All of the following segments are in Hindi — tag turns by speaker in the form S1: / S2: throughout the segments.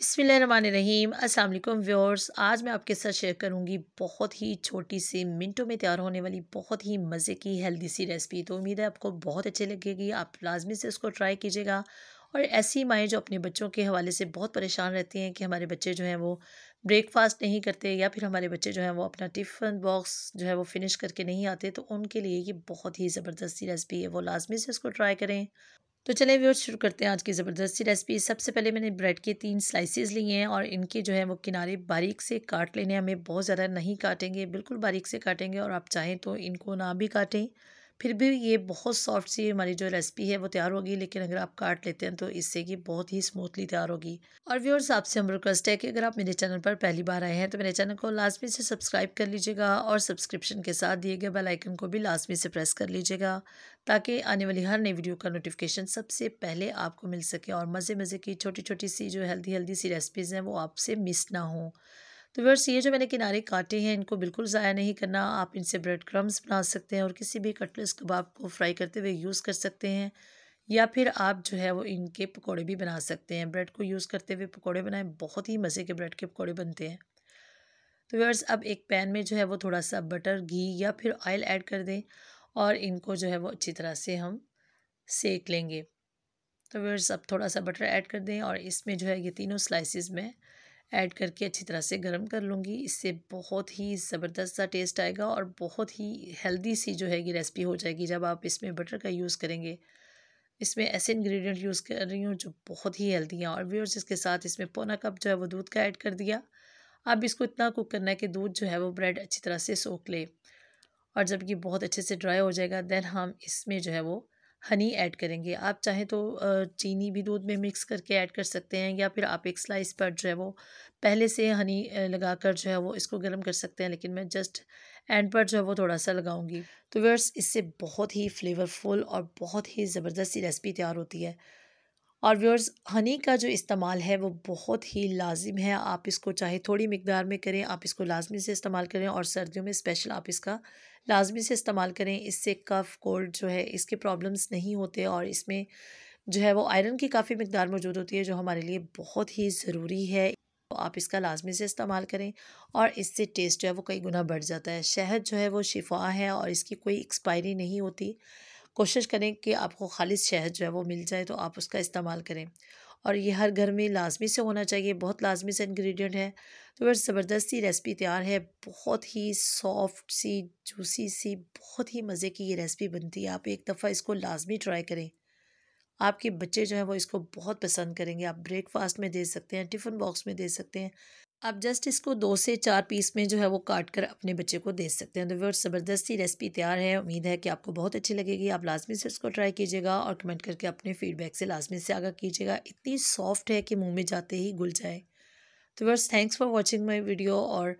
S1: बसमीम अल्लाम व्यूअर्स आज मैं आपके साथ शेयर करूंगी बहुत ही छोटी सी मिनटों में तैयार होने वाली बहुत ही मज़े की हेल्दी सी रेसिपी तो उम्मीद है आपको बहुत अच्छी लगेगी आप लाजमी से इसको ट्राई कीजिएगा और ऐसी माएँ जो अपने बच्चों के हवाले से बहुत परेशान रहती हैं कि हमारे बच्चे जो हैं वो ब्रेकफास्ट नहीं करते या फिर हमारे बच्चे जो हैं वो अपना टिफ़न बॉक्स जो है वो फिनिश करके नहीं आते तो उनके लिए ये बहुत ही ज़बरदस्ती रेसिपी है वो लाजमी से इसको ट्राई करें तो चले व्यवर्स शुरू करते हैं आज की ज़बरदस्ती रेसिपी सबसे पहले मैंने ब्रेड के तीन स्लाइसेस लिए हैं और इनके जो है वो किनारे बारीक से काट लेने हमें बहुत ज़्यादा नहीं काटेंगे बिल्कुल बारीक से काटेंगे और आप चाहें तो इनको ना भी काटें फिर भी ये बहुत सॉफ्ट सी हमारी जो रेसिपी है वो तैयार होगी लेकिन अगर आप काट लेते हैं तो इससे कि बहुत ही स्मूथली तैयार होगी और व्यूअर्स आपसे हम रिक्वेस्ट है कि अगर आप मेरे चैनल पर पहली बार आए हैं तो मेरे चैनल को लाजमी से सब्सक्राइब कर लीजिएगा और सब्सक्रिप्शन के साथ दिए गए बेलाइकन को भी लाजमी से प्रेस कर लीजिएगा ताकि आने वाली हर नई वीडियो का नोटिफिकेशन सबसे पहले आपको मिल सके और मज़े मज़े की छोटी छोटी सी जो हेल्दी हेल्दी सी रेसिपीज़ हैं वो आपसे मिस ना हों तो व्यवर्स ये जो मैंने किनारे काटे हैं इनको बिल्कुल ज़ाया नहीं करना आप इनसे ब्रेड क्रम्स बना सकते हैं और किसी भी कटलेस कबाब को फ्राई करते हुए यूज़ कर सकते हैं या फिर आप जो है वो इनके पकौड़े भी बना सकते हैं ब्रेड को यूज़ करते हुए पकौड़े बनाएं बहुत ही मज़े के ब्रेड के पकौड़े बनते हैं तो व्यवर्स अब एक पैन में जो है वो थोड़ा सा बटर घी या फिर ऑयल ऐड कर दें और इनको जो है वो अच्छी तरह से हम सेक लेंगे तो व्यवर्स अब थोड़ा सा बटर ऐड कर दें और इसमें जो है ये तीनों स्लाइसिस में ऐड करके अच्छी तरह से गर्म कर लूँगी इससे बहुत ही ज़बरदस्त सा टेस्ट आएगा और बहुत ही हेल्दी सी जो है ये रेसिपी हो जाएगी जब आप इसमें बटर का यूज़ करेंगे इसमें ऐसे इंग्रेडिएंट यूज़ कर रही हूँ जो बहुत ही हेल्दी हैं और व्यूअर्स इसके साथ इसमें पौना कप जो है वो दूध का ऐड कर दिया अब इसको इतना कुक करना है कि दूध जो है वो ब्रेड अच्छी तरह से सोख ले और जब ये बहुत अच्छे से ड्राई हो जाएगा दैन हम इसमें जो है वो हनी ऐड करेंगे आप चाहें तो चीनी भी दूध में मिक्स करके ऐड कर सकते हैं या फिर आप एक स्लाइस पर जो है वो पहले से हनी लगाकर जो है वो इसको गर्म कर सकते हैं लेकिन मैं जस्ट एंड पर जो है वो थोड़ा सा लगाऊंगी तो वर्स इससे बहुत ही फ्लेवरफुल और बहुत ही ज़बरदस्त रेसिपी तैयार होती है और व्यूअर्स हनी का जो इस्तेमाल है वो बहुत ही लाजिम है आप इसको चाहे थोड़ी मकदार में करें आप इसको लाजमी से इस्तेमाल करें और सर्दियों में स्पेशल आप इसका लाजमी से इस्तेमाल करें इससे कफ़ कोल्ड जो है इसके प्रॉब्लम्स नहीं होते और इसमें जो है वो आयरन की काफ़ी मकदार मौजूद होती है जो हमारे लिए बहुत ही ज़रूरी है तो आप इसका लाजमी से इस्तेमाल करें और इससे टेस्ट जो है वो कई गुना बढ़ जाता है शहद जो है वो शिफा है और इसकी कोई एक्सपायरी नहीं होती कोशिश करें कि आपको खालिश शहद जो है वो मिल जाए तो आप उसका इस्तेमाल करें और ये हर घर में लाजमी से होना चाहिए बहुत लाजमी से इंग्रेडिएंट है तो बस ज़बरदस्त सी रेसिपी तैयार है बहुत ही सॉफ्ट सी जूसी सी बहुत ही मज़े की ये रेसिपी बनती है आप एक दफ़ा इसको लाजमी ट्राई करें आपके बच्चे जो हैं वो इसको बहुत पसंद करेंगे आप ब्रेकफास्ट में दे सकते हैं टिफ़िन बॉक्स में दे सकते हैं आप जस्ट इसको दो से चार पीस में जो है वो काट कर अपने बच्चे को दे सकते हैं तो वे ज़बरदस्ती रेसिपी तैयार है उम्मीद है कि आपको बहुत अच्छी लगेगी आप लाजमी से इसको ट्राई कीजिएगा और कमेंट करके अपने फीडबैक से लाजमी से आगा कीजिएगा इतनी सॉफ्ट है कि मुँह में जाते ही गुल जाए तो वर्स thanks for watching my video और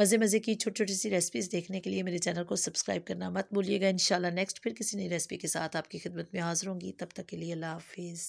S1: मज़े मज़े की छोटी छोटी सी रेसिपीज़ देखने के लिए मेरे चैनल को सब्सक्राइब करना मत भूलिएगा इन नेक्स्ट फिर किसी नई रेसिपी के साथ आपकी खिदमत में हाजिर होंगी तब तक के लिए अल्लाह हाफिज़